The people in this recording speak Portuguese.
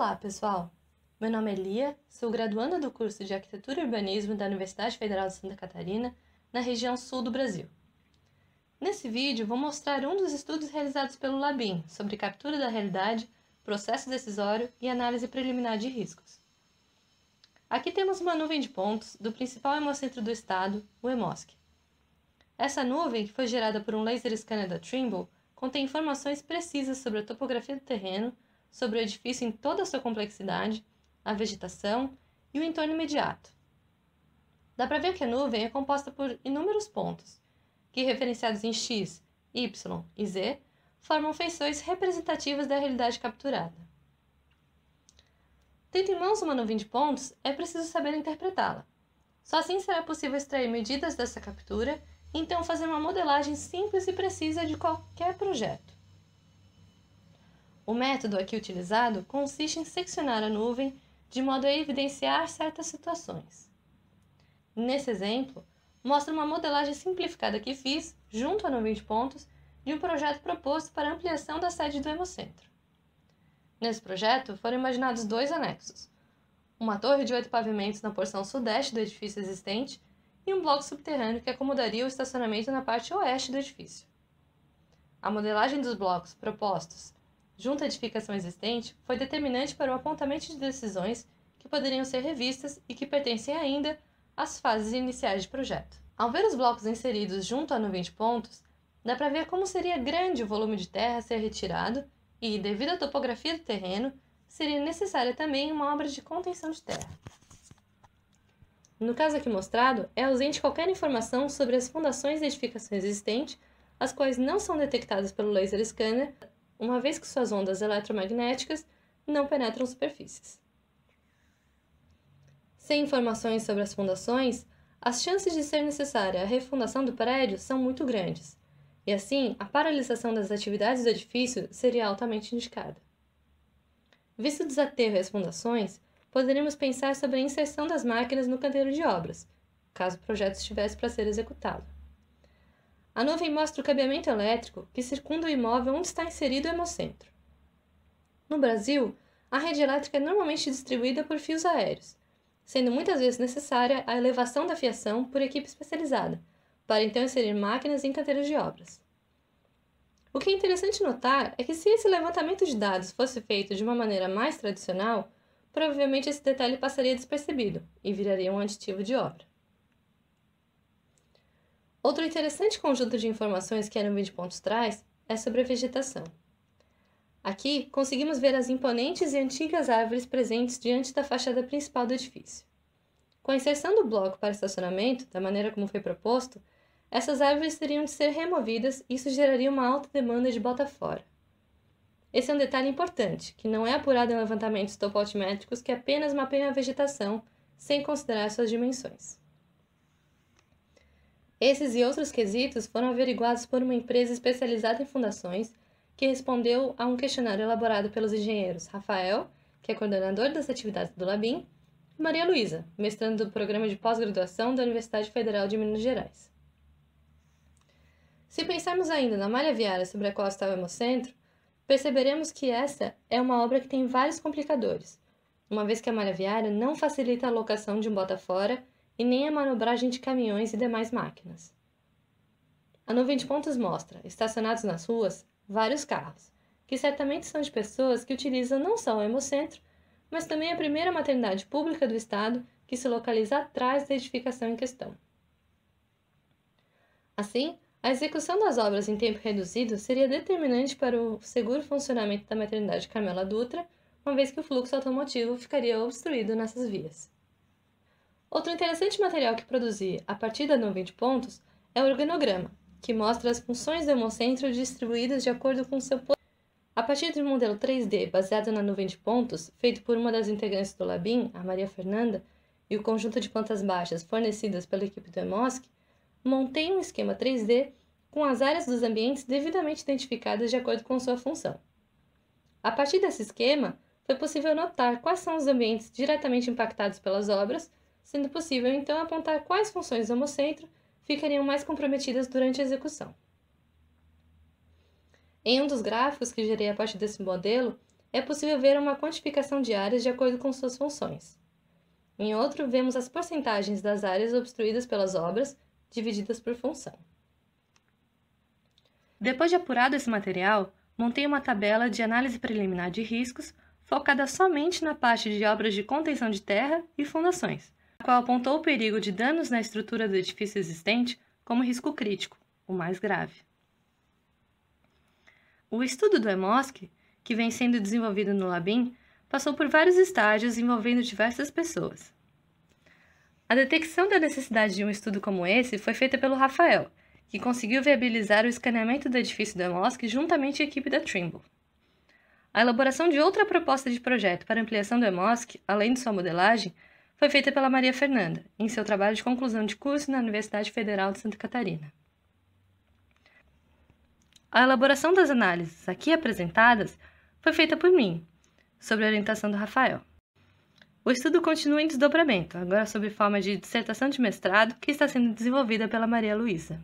Olá, pessoal! Meu nome é Lia, sou graduanda do curso de Arquitetura e Urbanismo da Universidade Federal de Santa Catarina, na região sul do Brasil. Nesse vídeo, vou mostrar um dos estudos realizados pelo Labim sobre captura da realidade, processo decisório e análise preliminar de riscos. Aqui temos uma nuvem de pontos do principal hemocentro do estado, o EMOSC. Essa nuvem, que foi gerada por um laser scanner da Trimble, contém informações precisas sobre a topografia do terreno, sobre o edifício em toda a sua complexidade, a vegetação e o entorno imediato. Dá para ver que a nuvem é composta por inúmeros pontos, que referenciados em X, Y e Z formam feições representativas da realidade capturada. Tendo em mãos uma nuvem de pontos, é preciso saber interpretá-la. Só assim será possível extrair medidas dessa captura e então fazer uma modelagem simples e precisa de qualquer projeto. O método aqui utilizado consiste em seccionar a nuvem de modo a evidenciar certas situações. Nesse exemplo, mostra uma modelagem simplificada que fiz, junto à nuvem de pontos, de um projeto proposto para ampliação da sede do Hemocentro. Nesse projeto foram imaginados dois anexos: uma torre de oito pavimentos na porção sudeste do edifício existente e um bloco subterrâneo que acomodaria o estacionamento na parte oeste do edifício. A modelagem dos blocos propostos junto à edificação existente foi determinante para o apontamento de decisões que poderiam ser revistas e que pertencem ainda às fases iniciais de projeto. Ao ver os blocos inseridos junto a de pontos, dá para ver como seria grande o volume de terra a ser retirado e, devido à topografia do terreno, seria necessária também uma obra de contenção de terra. No caso aqui mostrado, é ausente qualquer informação sobre as fundações de edificação existente, as quais não são detectadas pelo laser scanner uma vez que suas ondas eletromagnéticas não penetram superfícies. Sem informações sobre as fundações, as chances de ser necessária a refundação do prédio são muito grandes, e assim a paralisação das atividades do edifício seria altamente indicada. Visto o desaterro e as fundações, poderíamos pensar sobre a inserção das máquinas no canteiro de obras, caso o projeto estivesse para ser executado. A nuvem mostra o cabeamento elétrico que circunda o imóvel onde está inserido o hemocentro. No Brasil, a rede elétrica é normalmente distribuída por fios aéreos, sendo muitas vezes necessária a elevação da fiação por equipe especializada, para então inserir máquinas em canteiros de obras. O que é interessante notar é que se esse levantamento de dados fosse feito de uma maneira mais tradicional, provavelmente esse detalhe passaria despercebido e viraria um aditivo de obra. Outro interessante conjunto de informações que a Nuvem de Pontos traz é sobre a vegetação. Aqui conseguimos ver as imponentes e antigas árvores presentes diante da fachada principal do edifício. Com a inserção do bloco para estacionamento, da maneira como foi proposto, essas árvores teriam de ser removidas e isso geraria uma alta demanda de bota fora. Esse é um detalhe importante, que não é apurado em levantamentos topotimétricos que apenas mapeiam a vegetação, sem considerar suas dimensões. Esses e outros quesitos foram averiguados por uma empresa especializada em fundações que respondeu a um questionário elaborado pelos engenheiros Rafael, que é coordenador das atividades do Labim, e Maria Luísa, mestrando do programa de pós-graduação da Universidade Federal de Minas Gerais. Se pensarmos ainda na malha viária sobre a qual está o Hemocentro, perceberemos que essa é uma obra que tem vários complicadores, uma vez que a malha viária não facilita a locação de um bota-fora e nem a manobragem de caminhões e demais máquinas. A nuvem de pontos mostra, estacionados nas ruas, vários carros, que certamente são de pessoas que utilizam não só o Hemocentro, mas também a primeira maternidade pública do Estado que se localiza atrás da edificação em questão. Assim, a execução das obras em tempo reduzido seria determinante para o seguro funcionamento da maternidade Carmela Dutra, uma vez que o fluxo automotivo ficaria obstruído nessas vias. Outro interessante material que produzi a partir da nuvem de pontos é o organograma, que mostra as funções do hemocentro distribuídas de acordo com seu poder. A partir de um modelo 3D baseado na nuvem de pontos, feito por uma das integrantes do Labim, a Maria Fernanda, e o conjunto de plantas baixas fornecidas pela equipe do EMOSC, montei um esquema 3D com as áreas dos ambientes devidamente identificadas de acordo com sua função. A partir desse esquema, foi possível notar quais são os ambientes diretamente impactados pelas obras sendo possível então apontar quais funções do homocentro ficariam mais comprometidas durante a execução. Em um dos gráficos que gerei a partir desse modelo, é possível ver uma quantificação de áreas de acordo com suas funções. Em outro, vemos as porcentagens das áreas obstruídas pelas obras, divididas por função. Depois de apurado esse material, montei uma tabela de análise preliminar de riscos focada somente na parte de obras de contenção de terra e fundações, qual apontou o perigo de danos na estrutura do edifício existente como risco crítico, o mais grave. O estudo do EMOSC, que vem sendo desenvolvido no Labim, passou por vários estágios envolvendo diversas pessoas. A detecção da necessidade de um estudo como esse foi feita pelo Rafael, que conseguiu viabilizar o escaneamento do edifício do EMOSC juntamente à equipe da Trimble. A elaboração de outra proposta de projeto para ampliação do EMOSC, além de sua modelagem, foi feita pela Maria Fernanda, em seu trabalho de conclusão de curso na Universidade Federal de Santa Catarina. A elaboração das análises aqui apresentadas foi feita por mim, sob orientação do Rafael. O estudo continua em desdobramento, agora sob forma de dissertação de mestrado que está sendo desenvolvida pela Maria Luísa.